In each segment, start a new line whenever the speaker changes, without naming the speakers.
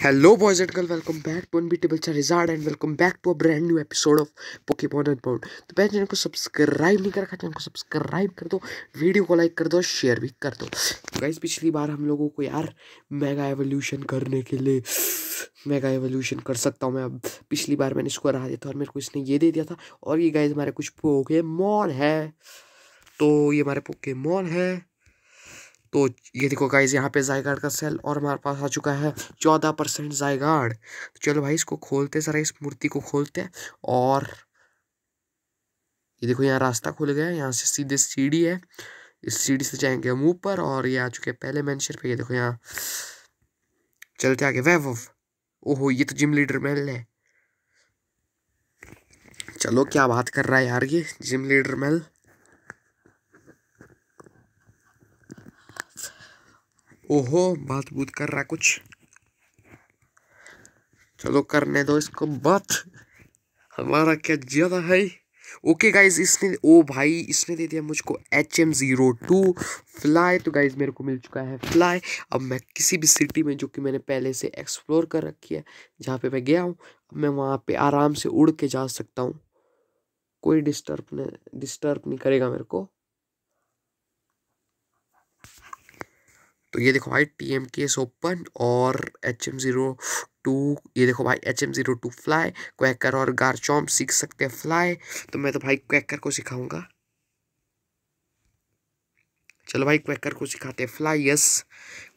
Hello boys and girls, welcome back to Unbeatable Charizard and welcome back to a new new episode of Pokemon Unbound. तो पहले channel को subscribe नहीं कर रखा channel को subscribe कर दो वीडियो को लाइक कर दो शेयर भी कर दो गाइस तो पिछली बार हम लोगों को यार मेगा एवोल्यूशन करने के लिए मेगा एवोल्यूशन कर सकता हूँ मैं अब पिछली बार मैंने इसको हरा दिया था और मेरे को इसने ये दे दिया था और ये गाइज हमारे कुछ पोके मॉल है तो ये हमारे पोके मॉल है तो ये देखो गाइज यहाँ पे जायगाड़ का सेल और हमारे पास आ चुका है चौदह परसेंट जायगाड़ तो चलो भाई इसको खोलते ज़रा इस मूर्ति को खोलते हैं और ये देखो यहाँ रास्ता खुल गया यहाँ से सीधे सीढ़ी है इस सीढ़ी से जाएंगे हम ऊपर और ये आ चुके हैं पहले मैंशन पे ये देखो यहाँ चलते आगे वह ओहो ये तो जिम लीडर महल है चलो क्या बात कर रहा है यार ये जिम लीडर महल ओहो बात बूत कर रहा कुछ चलो करने दो इसको बात हमारा क्या ज़्यादा है ओके गाइज इसने ओ भाई इसने दे दिया मुझको H M zero two fly तो गाइज मेरे को मिल चुका है फ्लाई अब मैं किसी भी सिटी में जो कि मैंने पहले से एक्सप्लोर कर रखी है जहाँ पे मैं गया हूँ अब मैं वहाँ पे आराम से उड़ के जा सकता हूँ कोई डिस्टर्ब नहीं डिस्टर्ब नहीं करेगा मेरे को तो ये देखो भाई T M K S open और एच एम ज़ीरो टू ये देखो भाई H M zero two fly क्वैकर और गारचॉम सीख सकते हैं फ्लाई तो मैं तो भाई क्वैकर को सिखाऊंगा चलो भाई क्वैकर को सिखाते हैं फ्लाई यस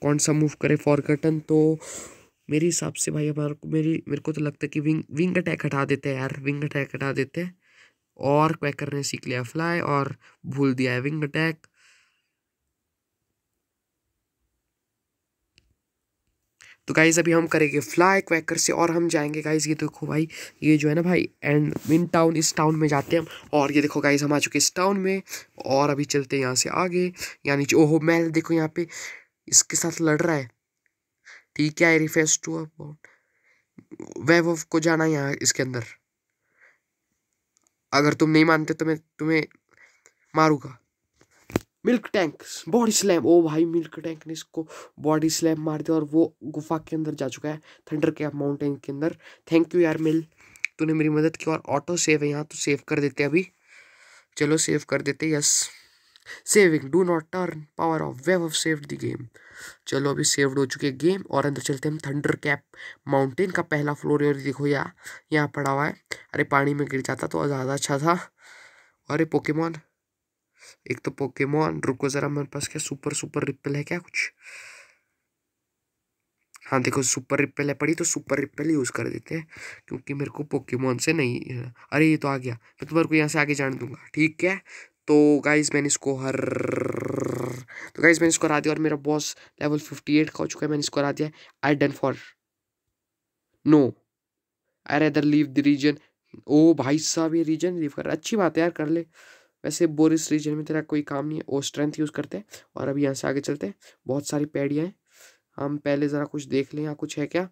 कौन सा मूव करे फॉर कटन तो मेरे हिसाब से भाई हमारे को मेरी मेरे को तो लगता है कि विंग विंग अटैक हटा देते हैं यार विंग अटैक हटा देते हैं और क्वैकर ने सीख लिया फ्लाई और भूल दिया है विंग अटैक तो गाइज़ अभी हम करेंगे फ्लाई क्वैकर से और हम जाएंगे गाइज़ ये देखो भाई ये जो है ना भाई एंड मिन टाउन इस टाउन में जाते हैं हम और ये देखो गाइज़ हम आ चुके इस टाउन में और अभी चलते हैं यहाँ से आगे यानी जो ओहो मैल देखो यहाँ पे इसके साथ लड़ रहा है ठीक है आई रिफेस्ट टू अबाउट वेव ऑफ को जाना है यहाँ इसके अंदर अगर तुम नहीं मानते तो मैं तुम्हें मारूंगा मिल्क टैंक बॉडी स्लैम ओ भाई मिल्क टैंक ने इसको बॉडी स्लैम मार दिया और वो गुफा के अंदर जा चुका है थंडर कैप माउंटेन के अंदर थैंक यू यार मिल तूने मेरी मदद की और ऑटो सेव है यहाँ तो सेव कर देते अभी चलो सेव कर देते yes saving do not turn power off wave off save the game चलो अभी सेव्ड हो चुके गेम और अंदर चलते हम थंडर कैप माउंटेन का पहला फ्लोर और देखो यार यहाँ पड़ा हुआ है अरे पानी में गिर जाता तो ज़्यादा अच्छा था अरे पोकेमॉन एक तो पोकेमोन रुको ज़रा मेरे पास क्या सुपर सुपर रिपेल है क्या कुछ हाँ देखो सुपर रिपेल है पड़ी तो सुपर रिपेल यूज़ कर देते हैं क्योंकि मेरे को पोकेमोन से नहीं अरे ये तो आ गया मैं तुम्हारे को यहाँ से आगे जान दूंगा ठीक है तो गाइज मैंने इसको हर तो गाइज मैंने इसको हरा दिया और मेरा बॉस लेवल फिफ्टी एट का हो चुका है मैंने इसको हरा दिया I done for no I rather leave the region ओ भाई साहब ये रीजन लीव कर अच्छी बात है यार कर ले वैसे बोरिस रीजन में तेरा कोई काम नहीं है वो स्ट्रेंथ यूज़ करते हैं और अभी यहाँ से आगे चलते हैं बहुत सारी पैडियाँ हैं हम पहले ज़रा कुछ देख लें यहाँ कुछ है क्या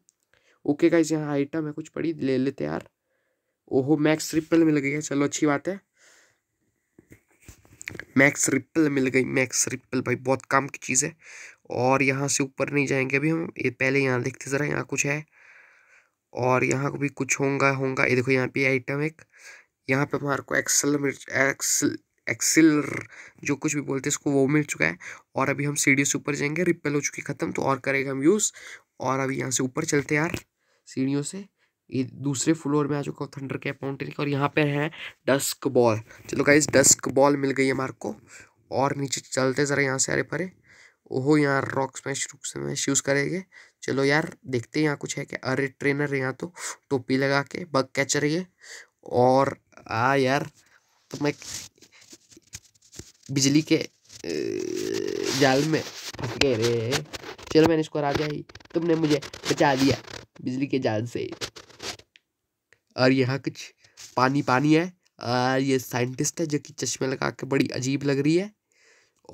ओके इस यहाँ आइटम है कुछ पड़ी ले लेते यार ओहो मैक्स रिपल मिल गई है चलो अच्छी बात है मैक्स रिपल मिल गई मैक्स रिपल भाई बहुत काम की चीज़ है और यहाँ से ऊपर नहीं जाएंगे अभी हम ये पहले यहाँ देखते ज़रा यहाँ कुछ है और यहाँ भी कुछ होगा होंगे ये देखो यहाँ पे आइटम एक यहाँ पे हमारे को एक्सल एक्सिल जो कुछ भी बोलते हैं इसको वो मिल चुका है और अभी हम सीढ़ी से ऊपर जाएंगे रिपेल हो चुकी ख़त्म तो और करेंगे हम यूज़ और अभी यहाँ से ऊपर चलते यार सीढ़ियों से ये दूसरे फ्लोर में आ चुका हूँ थंडर के माउंटेन और यहाँ पर है डस्क बॉल चलो गाइज डस्क बॉल मिल गई हमारे को और नीचे चलते ज़रा यहाँ से अरे परे ओहो यहाँ रॉक स्मैश रुक स्मैश यूज़ करेंगे चलो यार देखते हैं यहाँ कुछ है क्या अरे ट्रेनर है यहाँ तो टोपी लगा के बग कैचर ये और आ यार तो मैं बिजली के जाल में फंस गए रे चलो मैंने इसको हरा दिया ही तुमने मुझे बचा दिया बिजली के जाल से और यहाँ कुछ पानी पानी है और ये साइंटिस्ट है जो कि चश्मे लगा के बड़ी अजीब लग रही है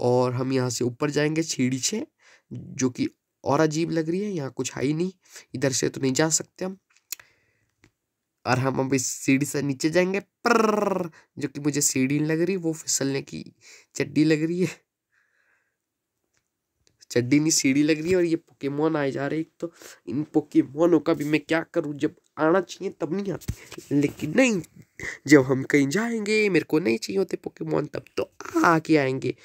और हम यहाँ से ऊपर जाएंगे सीढ़ी से जो कि और अजीब लग रही है यहाँ कुछ है ही नहीं इधर से तो नहीं जा सकते हम और हम अब इस सीढ़ी से नीचे जाएंगे पर जो कि मुझे सीढ़ी लग रही वो फिसलने की चड्डी लग रही है चड्डी नहीं सीढ़ी लग रही है और ये पोकेमोन आए जा रहे एक तो इन पोकेमोनों का भी मैं क्या करूँ जब आना चाहिए तब नहीं आते लेकिन नहीं जब हम कहीं जाएंगे मेरे को नहीं चाहिए होते पोकेमोन तब तो आके आएंगे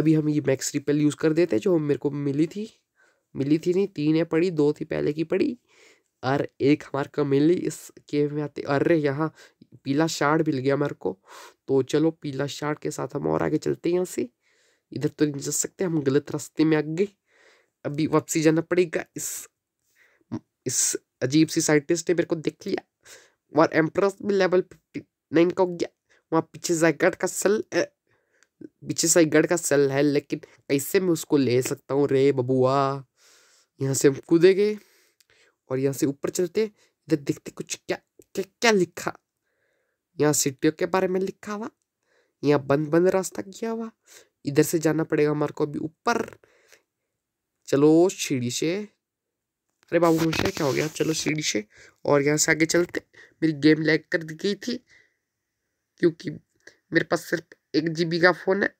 अभी हम ये मैक्स रिपेल यूज़ कर देते जो मेरे को मिली थी मिली थी नहीं तीन है पड़ी दो थी पहले की पड़ी और एक हमारे को मिली इस केव में आते अरे यहाँ पीला शार्ड मिल गया मेरे को तो चलो पीला शार्ड के साथ हम और आगे चलते हैं यहाँ से इधर तो नहीं जा सकते हम गलत रास्ते में आ गए अभी वापसी जाना पड़ेगा इस इस अजीब सी साइंटिस्ट ने मेरे को देख लिया और एम्प्रस भी लेवल फिफ्टी नाइन का हो गया वहाँ पीछे जायगढ़ का सल पीछे साइगढ़ का सल है लेकिन कैसे मैं उसको ले सकता हूँ रे बबुआ यहाँ से हम कूदेंगे और यहाँ से ऊपर चलते इधर देखते कुछ क्या क्या क्या लिखा यहाँ सिटियों के बारे में लिखा हुआ यहाँ बंद बंद रास्ता किया हुआ इधर से जाना पड़ेगा हमारे को अभी ऊपर चलो सीढ़ी से अरे बाबू मुझे क्या हो गया चलो सीढ़ी से और यहाँ से आगे चलते मेरी गेम लैग कर दी गई थी क्योंकि मेरे पास सिर्फ एक जी का फ़ोन है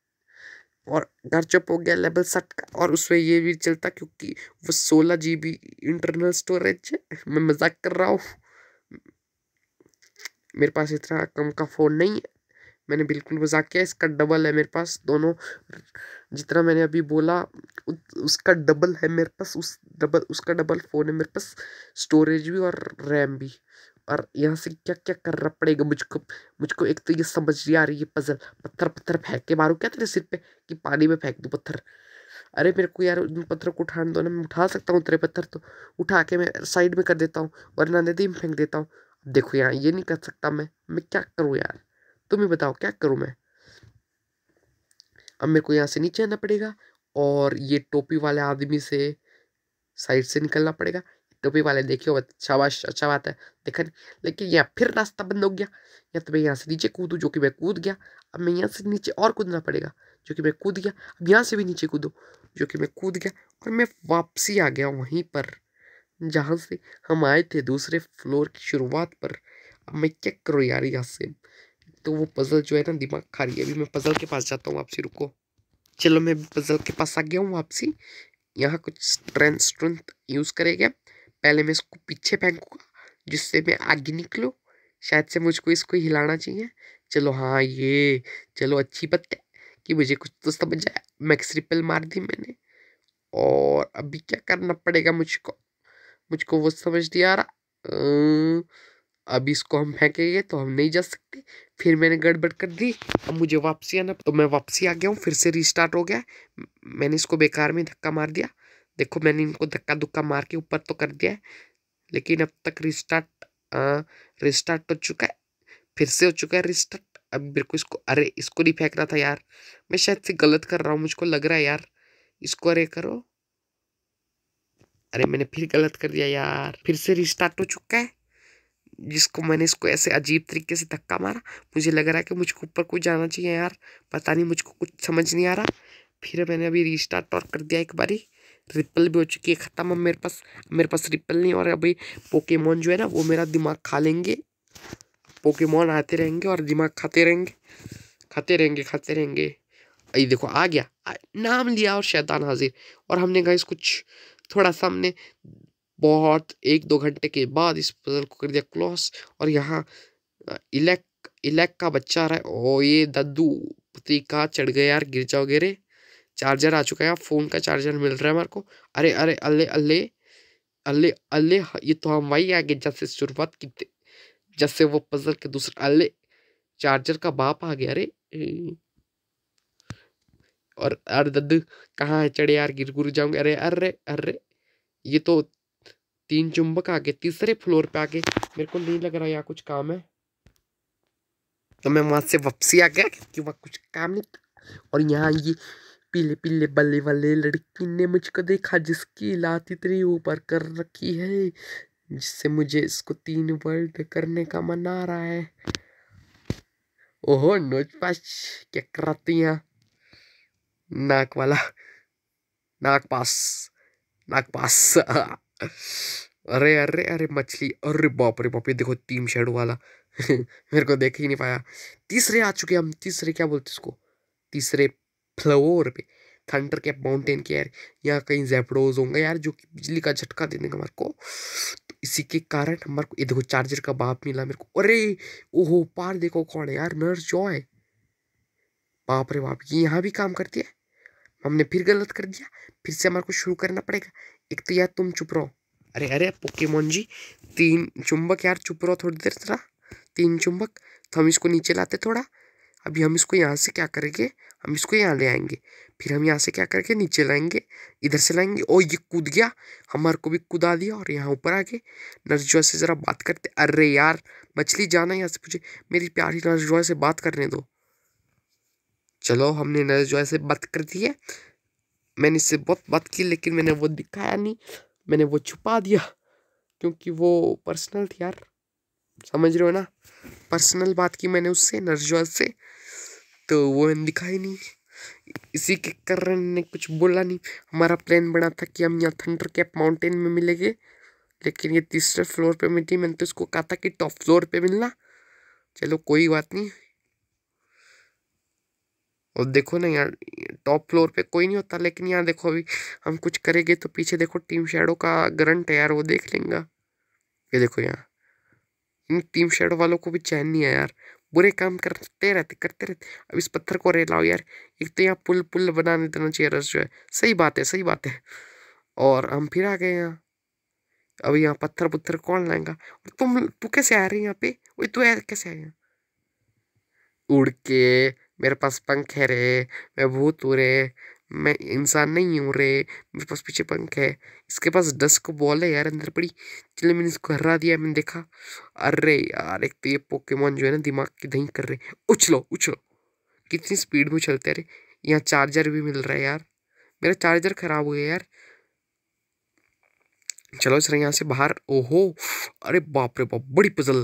और घर हो गया लेवल सट का और उसमें ये भी चलता क्योंकि वो सोलह जी बी इंटरनल स्टोरेज है मैं मजाक कर रहा हूँ मेरे पास इतना कम का फ़ोन नहीं है मैंने बिल्कुल मजाक किया इसका डबल है मेरे पास दोनों जितना मैंने अभी बोला उसका डबल है मेरे पास उस डबल उसका डबल फ़ोन है मेरे पास स्टोरेज भी और रैम भी और यहाँ से क्या क्या करना पड़ेगा मुझको मुझको एक तो ये समझ नहीं आ रही है पजल पत्थर पत्थर फेंक के मारूँ क्या तेरे सिर पे कि पानी में फेंक दूँ पत्थर अरे मेरे को यार उन पत्थरों को उठाने दो ना मैं उठा सकता हूँ तेरे पत्थर तो उठा के मैं साइड में कर देता हूँ वरना नदी में फेंक देता हूँ देखो यार ये नहीं कर सकता मैं मैं क्या करूँ यार तुम ही बताओ क्या करूँ मैं अब मेरे को यहाँ से नीचे आना पड़ेगा और ये टोपी वाले आदमी से साइड से निकलना पड़ेगा टोपी वाले देखे हो शाबाश अच्छा, अच्छा बात है देखा नहीं लेकिन यहाँ फिर रास्ता बंद हो गया या तो मैं यहाँ से नीचे कूदूँ जो कि मैं कूद गया अब मैं यहाँ से नीचे और कूदना पड़ेगा जो कि मैं कूद गया अब यहाँ से भी नीचे कूदूँ जो कि मैं कूद गया और मैं वापसी आ गया वहीं पर जहाँ से हम आए थे दूसरे फ्लोर की शुरुआत पर अब मैं क्या करूँ यार यहाँ से तो वो पज़ल जो है ना दिमाग खा रही है अभी मैं पज़ल के पास जाता हूँ वापसी रुको चलो मैं पज़ल के पास आ गया हूँ वापसी यहाँ कुछ स्ट्रेंथ स्ट्रेंथ यूज़ करेगा पहले मैं इसको पीछे फेंकूँगा जिससे मैं आगे निकलूँ शायद से मुझको इसको हिलाना चाहिए चलो हाँ ये चलो अच्छी बात है कि मुझे कुछ तो समझ आया मैक्स रिपल मार दी मैंने और अभी क्या करना पड़ेगा मुझको मुझको वो समझ नहीं आ रहा अभी इसको हम फेंकेंगे तो हम नहीं जा सकते फिर मैंने गड़बड़ कर दी अब मुझे वापसी आना तो मैं वापसी आ गया हूँ फिर से रिस्टार्ट हो गया मैंने इसको बेकार में धक्का मार दिया देखो मैंने इनको धक्का धुक्का मार के ऊपर तो कर दिया है लेकिन अब तक रिस्टार्ट हाँ, रिस्टार्ट हो चुका है फिर से हो चुका है रिस्टार्ट अब मेरे को इसको अरे इसको नहीं फेंक रहा था यार मैं शायद से गलत कर रहा हूँ मुझको लग रहा है यार इसको अरे करो अरे मैंने फिर गलत कर दिया यार फिर से रिस्टार्ट हो चुका है जिसको मैंने इसको ऐसे अजीब तरीके से धक्का मारा मुझे लग रहा है कि मुझको ऊपर कुछ जाना चाहिए यार पता नहीं मुझको कुछ समझ नहीं आ रहा फिर मैंने अभी रिस्टार्ट और कर दिया एक बारी रिपल भी हो चुकी है ख़त्म अब मेरे पास मेरे पास रिपल नहीं और अभी पोकेमोन जो है ना वो मेरा दिमाग खा लेंगे पोकेमोन आते रहेंगे और दिमाग खाते रहेंगे खाते रहेंगे खाते रहेंगे अरे देखो आ गया नाम लिया और शैतान हाजिर और हमने कहा कुछ थोड़ा सा हमने बहुत एक दो घंटे के बाद इस पजल को कर दिया क्लोज और यहाँ इलेक इलेक का बच्चा रहा है ओ ये दद्दू पुत्री का चढ़ गया यार गिर जाओ गिरे चार्जर आ चुका है फ़ोन का चार्जर मिल रहा है मेरे को अरे अरे अल्ले अल्ले अल्ले अल्ले ये तो हम वही आ गए जब से शुरुआत की जब से वो पजल के दूसरे अल्ले चार्जर का बाप आ गया अरे और अरे दद कहाँ है चढ़े यार गिर गुर जाऊंगे अरे अरे अरे ये तो तीन चुंबक आ गए तीसरे फ्लोर पे आ गए मेरे को नहीं लग रहा यहाँ कुछ काम है तो मैं वहां से वापसी आ गया क्योंकि वहां कुछ काम नहीं और यहाँ ये पीले पीले बल्ले वाले लड़की ने मुझको देखा जिसकी लात इतनी ऊपर कर रखी है जिससे मुझे इसको तीन वर्ल्ड करने का मन आ रहा है ओहो नोच क्या कराती नाक वाला नाक पास नाक पास अरे अरे अरे मछली अरे बाप रे बाप ये देखो तीन शेड वाला मेरे को देख ही नहीं पाया तीसरे आ चुके हम तीसरे क्या बोलते इसको तीसरे फ्लोर पे थंडर कैप माउंटेन के यार यहाँ कहीं जेपडोज होंगे यार जो कि बिजली का झटका देने का हमारे को तो इसी के कारण हमारे को ये देखो चार्जर का बाप मिला मेरे को अरे ओहो पार देखो कौन है यार नर्स जो है बाप रे बाप ये यहाँ भी काम करती है हमने फिर गलत कर दिया फिर से हमारे को शुरू करना पड़ेगा एक तो यार तुम चुप रहो अरे अरे मोहन जी तीन चुंबक यार चुप रहो थोड़ी देर तरह तीन चुंबक तो हम इसको नीचे लाते थोड़ा अभी हम इसको यहाँ से क्या करेंगे हम इसको यहाँ ले आएंगे फिर हम यहाँ से क्या करके नीचे लाएंगे इधर से लाएंगे ओ ये कूद गया हमारे को भी कूदा दिया और यहाँ ऊपर आ गए नरजुआ से ज़रा बात करते अरे यार मछली जाना यहाँ से पूछे मेरी प्यारी नरजुआ से बात करने दो चलो हमने नरजुआ से बात कर दी है मैंने इससे बहुत बात की लेकिन मैंने वो दिखाया नहीं मैंने वो छुपा दिया क्योंकि वो पर्सनल थी यार समझ रहे हो ना पर्सनल बात की मैंने उससे नरजवाल से तो वो दिखाई नहीं इसी के कारण ने कुछ बोला नहीं हमारा प्लान बना था कि हम यहाँ थंडर कैप माउंटेन में मिलेंगे लेकिन ये तीसरे फ्लोर पे मिली मैंने तो इसको कहा था कि टॉप फ्लोर पे मिलना चलो कोई बात नहीं और देखो ना यार टॉप फ्लोर पे कोई नहीं होता लेकिन यहाँ देखो अभी हम कुछ करेंगे तो पीछे देखो टीम शेडो का ग्रंट है यार वो देख लेंगे ये देखो यहाँ इन टीम शेड वालों को भी चैन नहीं है यार बुरे काम करते रहते करते रहते अब इस पत्थर को रे लाओ यार एक तो यहाँ पुल पुल बनाने देना चाहिए रस जो है सही बात है सही बात है और हम फिर आ गए यहाँ अब यहाँ पत्थर पुत्थर कौन लाएगा और तुम तू कैसे आ रही यहाँ पे वो तू कैसे आ यहाँ उड़ के मेरे पास पंख है रे मैं भूत हूँ रे मैं इंसान नहीं हूँ रे मेरे पास पीछे पंख है इसके पास डस्क बॉल है यार अंदर पड़ी चलिए मैंने इसको हरा दिया मैंने देखा अरे यार एक तो ये पोकेमोन जो है ना दिमाग की दही कर रहे उछलो उछलो कितनी स्पीड में उछलते अरे यहाँ चार्जर भी मिल रहा है यार मेरा चार्जर खराब हो गया यार चलो सर यहाँ से बाहर ओहो अरे बाप रे बाप बड़ी पजल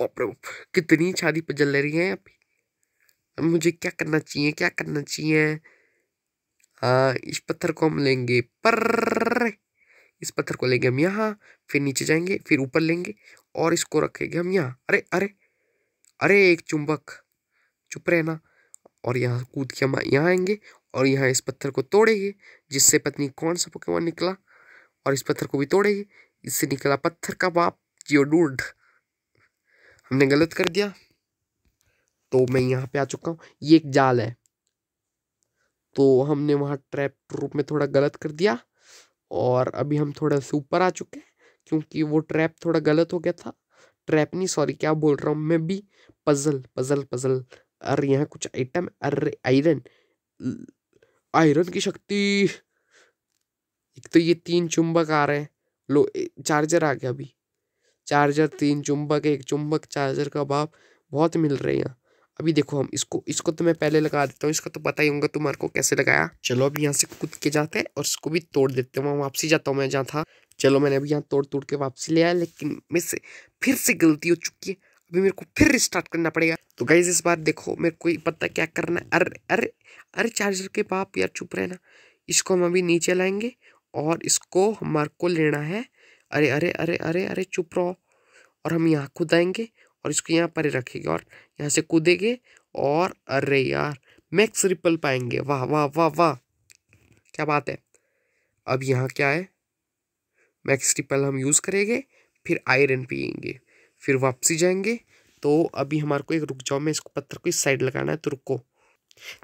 बाप रे बाप कितनी शादी पजल ले रही है अभी मुझे क्या करना चाहिए क्या करना चाहिए आ, इस पत्थर को हम लेंगे पर इस पत्थर को लेंगे हम यहाँ फिर नीचे जाएंगे फिर ऊपर लेंगे और इसको रखेंगे हम यहाँ अरे अरे अरे एक चुंबक चुप रहे ना और यहाँ कूद के हम यहाँ आएंगे और यहाँ इस पत्थर को तोड़ेंगे जिससे पत्नी कौन सा पकवान निकला और इस पत्थर को भी तोड़ेंगे इससे निकला पत्थर का बाप जियोडूड हमने गलत कर दिया तो मैं यहाँ पे आ चुका हूँ ये एक जाल है तो हमने वहाँ ट्रैप रूप में थोड़ा गलत कर दिया और अभी हम थोड़ा से ऊपर आ चुके हैं क्योंकि वो ट्रैप थोड़ा गलत हो गया था ट्रैप नहीं सॉरी क्या बोल रहा हूँ मैं भी पजल पजल पजल अरे यहाँ कुछ आइटम अरे आयरन आयरन की शक्ति एक तो ये तीन चुंबक आ रहे हैं लो चार्जर आ गया अभी चार्जर तीन चुंबक एक चुंबक चार्जर का अभाव बहुत मिल रहे हैं यहाँ अभी देखो हम इसको इसको तो मैं पहले लगा देता हूँ इसका तो पता ही होगा तुम्हारे को कैसे लगाया चलो अभी यहाँ से कूद के जाते हैं और इसको भी तोड़ देते हैं वहाँ वापसी जाता हूँ मैं जहाँ था चलो मैंने अभी यहाँ तोड़ तोड़ के वापसी ले आया लेकिन मेरे से फिर से गलती हो चुकी है अभी मेरे को फिर रिस्टार्ट करना पड़ेगा तो गाइज इस बार देखो मेरे को पता क्या करना है अरे अरे अरे चार्जर के बाप यार चुप रहे ना इसको हम अभी नीचे लाएंगे और इसको हमारे को लेना है अरे अरे अरे अरे अरे चुप रहो और हम यहाँ खुद आएंगे और इसको यहाँ पर ही रखेंगे और यहाँ से कूदेंगे और अरे यार मैक्स रिपल पाएंगे वाह वाह वाह वाह क्या बात है अब यहाँ क्या है मैक्स रिपल हम यूज़ करेंगे फिर आयरन पियेंगे फिर वापसी जाएंगे तो अभी हमारे को एक रुक जाओ मैं इसको पत्थर को इस साइड लगाना है तो रुको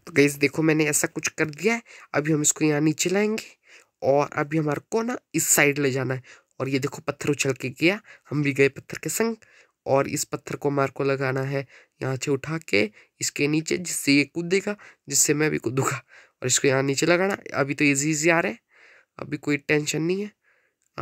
तो गैस देखो मैंने ऐसा कुछ कर दिया है अभी हम इसको यहाँ नीचे लाएंगे और अभी हमारे को ना इस साइड ले जाना है और ये देखो पत्थर उछल के गया हम भी गए पत्थर के संग और इस पत्थर को मार को लगाना है यहाँ से उठा के इसके नीचे जिससे ये कूद देगा जिससे मैं भी कूदूंगा और इसको यहाँ नीचे लगाना अभी तो ईजी ईजी आ रहा है अभी कोई टेंशन नहीं है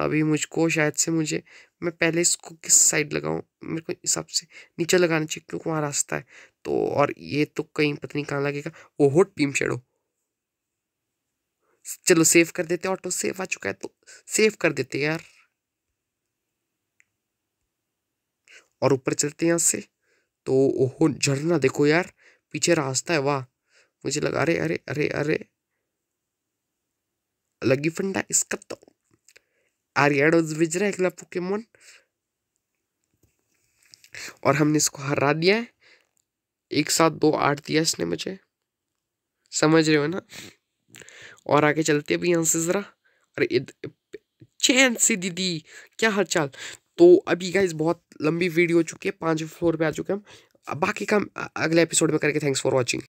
अभी मुझको शायद से मुझे मैं पहले इसको किस साइड लगाऊँ मेरे को हिसाब से नीचे लगाना चाहिए क्योंकि वहाँ रास्ता है तो और ये तो कहीं पता नहीं कहाँ लगेगा ओहो टीम शेडो चलो सेव कर देते ऑटो सेव आ चुका है तो सेव कर देते यार और ऊपर चलते हैं यहाँ से तो ओहो झरना देखो यार पीछे रास्ता है वाह मुझे लगा अरे अरे अरे अरे लगी फंडा इसका तो आरियाडोज भेज रहा है अगला पोकेमोन और हमने इसको हरा दिया है एक साथ दो आठ दिया इसने मुझे समझ रहे हो ना और आगे चलते हैं अभी यहाँ से ज़रा अरे चैन सी दीदी क्या हाल चाल तो अभी गाइज बहुत लंबी वीडियो हो चुकी है पाँच फ्लोर पे आ चुके हैं हम बाकी काम अगले एपिसोड में करके थैंक्स फॉर वॉचिंग